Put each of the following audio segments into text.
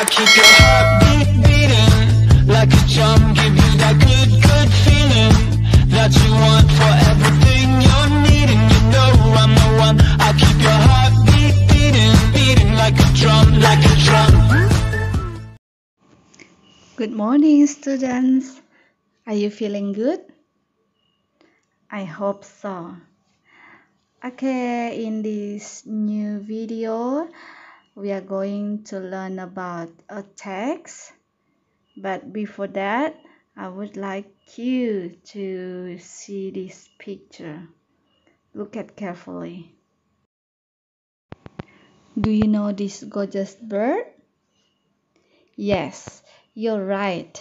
I keep your beat beating like a drum. Give you that good, good feeling that you want for everything you're needing. You know I'm the one. I keep your heart beat beating, beating like a drum, like a drum. Good morning, students. Are you feeling good? I hope so. Okay, in this new video, we are going to learn about a text. But before that, I would like you to see this picture. Look at carefully. Do you know this gorgeous bird? Yes, you're right.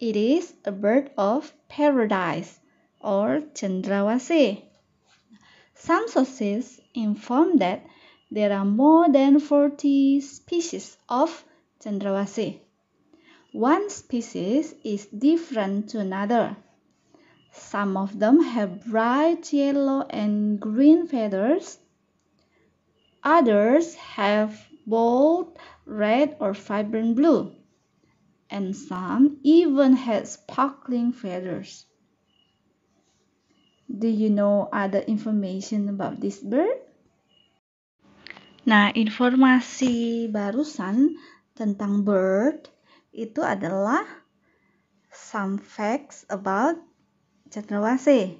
It is a bird of paradise or Chandrawasi. Some sources inform that there are more than 40 species of chandrawasih. One species is different to another. Some of them have bright yellow and green feathers. Others have bold red or vibrant blue. And some even have sparkling feathers. Do you know other information about this bird? Nah, informasi barusan tentang bird itu adalah some facts about cendrawasih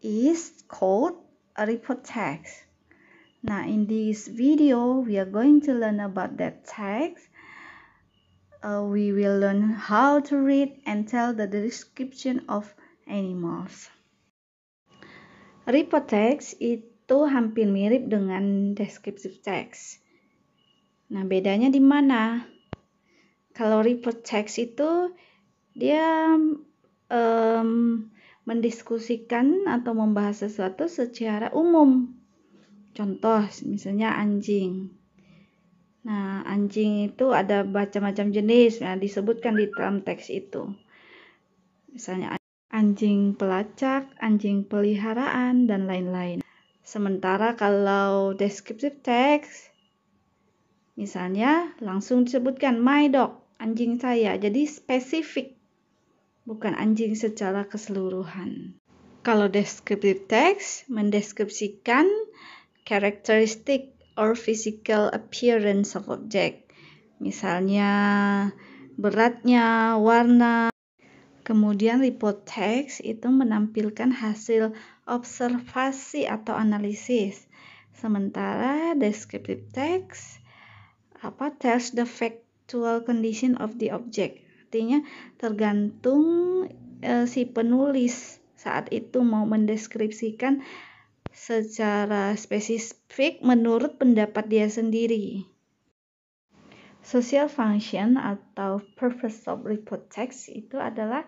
is called a report text. Now, nah, in this video, we are going to learn about that text. Uh, we will learn how to read and tell the description of animals. Report text it itu hampir mirip dengan descriptive text. Nah, bedanya di mana? Kalau report text itu dia um, mendiskusikan atau membahas sesuatu secara umum. Contoh, misalnya anjing. Nah, anjing itu ada macam-macam jenis, nah, disebutkan di dalam teks itu. Misalnya anjing pelacak, anjing peliharaan, dan lain-lain. Sementara kalau descriptive text misalnya langsung disebutkan my dog, anjing saya. Jadi spesifik bukan anjing secara keseluruhan. Kalau descriptive text mendeskripsikan karakteristik or physical appearance of object. Misalnya beratnya, warna, Kemudian report text itu menampilkan hasil observasi atau analisis. Sementara descriptive text apa tells the factual condition of the object. Artinya tergantung e, si penulis saat itu mau mendeskripsikan secara spesifik menurut pendapat dia sendiri. Social function atau purpose of report text itu adalah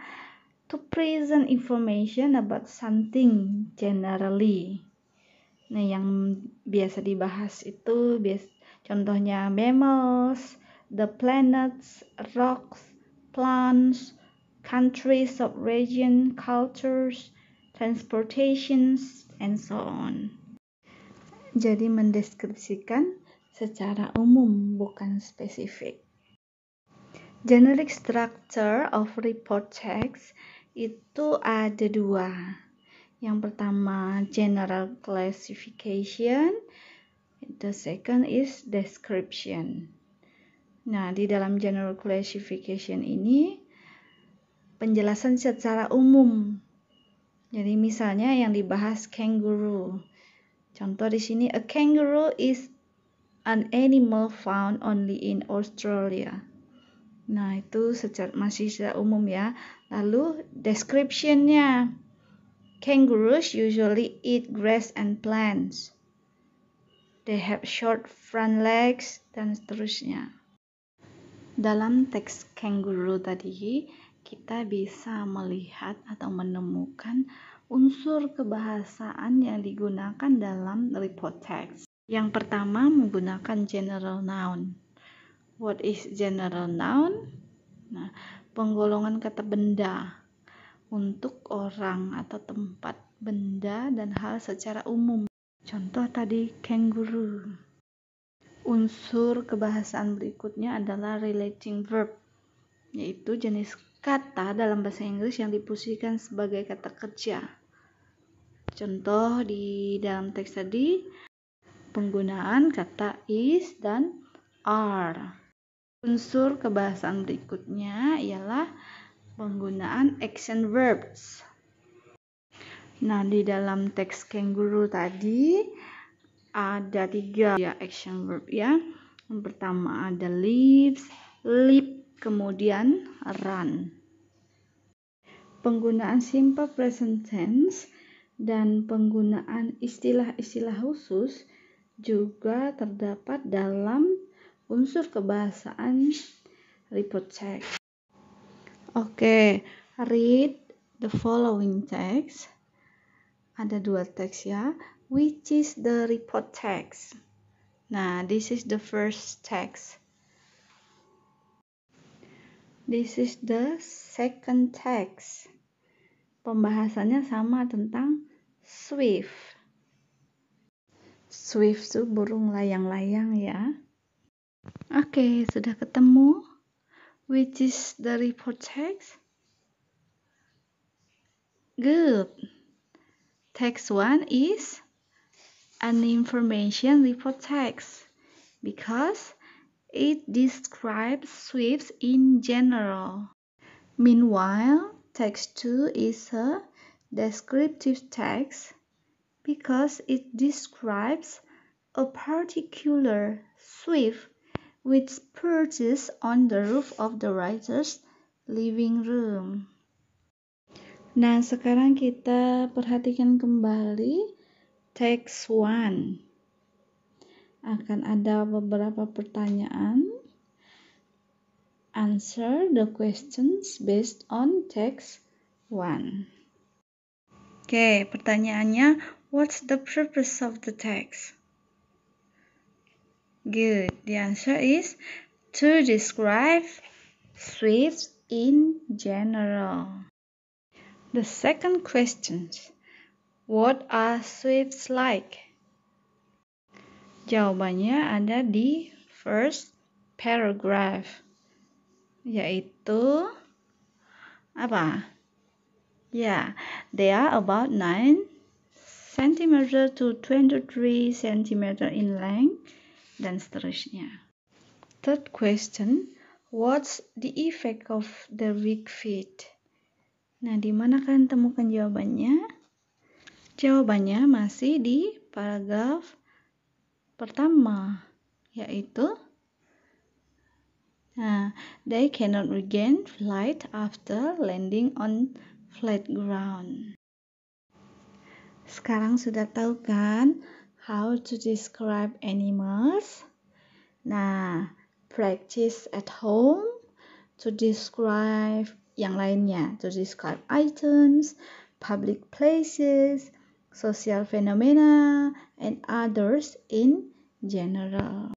to present information about something generally. Nah, yang biasa dibahas itu bias, contohnya mammals, the planets, rocks, plants, countries, of region cultures, transportations, and so on. Jadi mendeskripsikan secara umum bukan spesifik. Generic structure of report checks itu ada dua. Yang pertama general classification, the second is description. Nah, di dalam general classification ini penjelasan secara umum. Jadi misalnya yang dibahas kangaroo. Contoh di sini a kangaroo is an animal found only in Australia. Nah, itu secara, masih secara umum ya. Lalu description-nya. Kangaroos usually eat grass and plants. They have short front legs dan seterusnya. Dalam teks kangaroo tadi, kita bisa melihat atau menemukan unsur kebahasaan yang digunakan dalam report text. Yang pertama menggunakan general noun. What is general noun? Nah, penggolongan kata benda untuk orang atau tempat, benda dan hal secara umum. Contoh tadi kangaroo. Unsur kebahasaan berikutnya adalah relating verb, yaitu jenis kata dalam bahasa Inggris yang dipusikan sebagai kata kerja. Contoh di dalam teks tadi, penggunaan kata is dan are. Unsur kebahasan berikutnya ialah penggunaan action verbs. Nah, di dalam teks kanguru tadi ada tiga ya action verb ya. Yang pertama ada leaves, leap, kemudian run. Penggunaan simple present tense dan penggunaan istilah-istilah khusus juga terdapat dalam unsur kebahasaan report text. Oke, okay, read the following text. Ada dua teks ya, which is the report text. Nah, this is the first text. This is the second text. Pembahasannya sama tentang Swift. Swift tuh burung layang-layang ya. Oke, okay, sudah ketemu. Which is the report text? Good. Text one is an information report text because it describes swifts in general. Meanwhile, text two is a descriptive text because it describes a particular swift which perches on the roof of the writer's living room. Nah, sekarang kita perhatikan kembali text 1. Akan ada beberapa pertanyaan. Answer the questions based on text 1. Oke, pertanyaannya What's the purpose of the text? Good. The answer is to describe swifts in general. The second question What are swifts like? Jawabannya ada di first paragraph yaitu apa? Yeah, there are about nine cm to 23 cm in length dan seterusnya. Third question, what's the effect of the weak feet? Nah, di mana kalian temukan jawabannya? Jawabannya masih di paragraf pertama, yaitu Nah, they cannot regain flight after landing on flat ground. Sekarang sudah tahu kan how to describe animals? Nah, practice at home to describe yang lainnya, to describe items, public places, social phenomena, and others in general.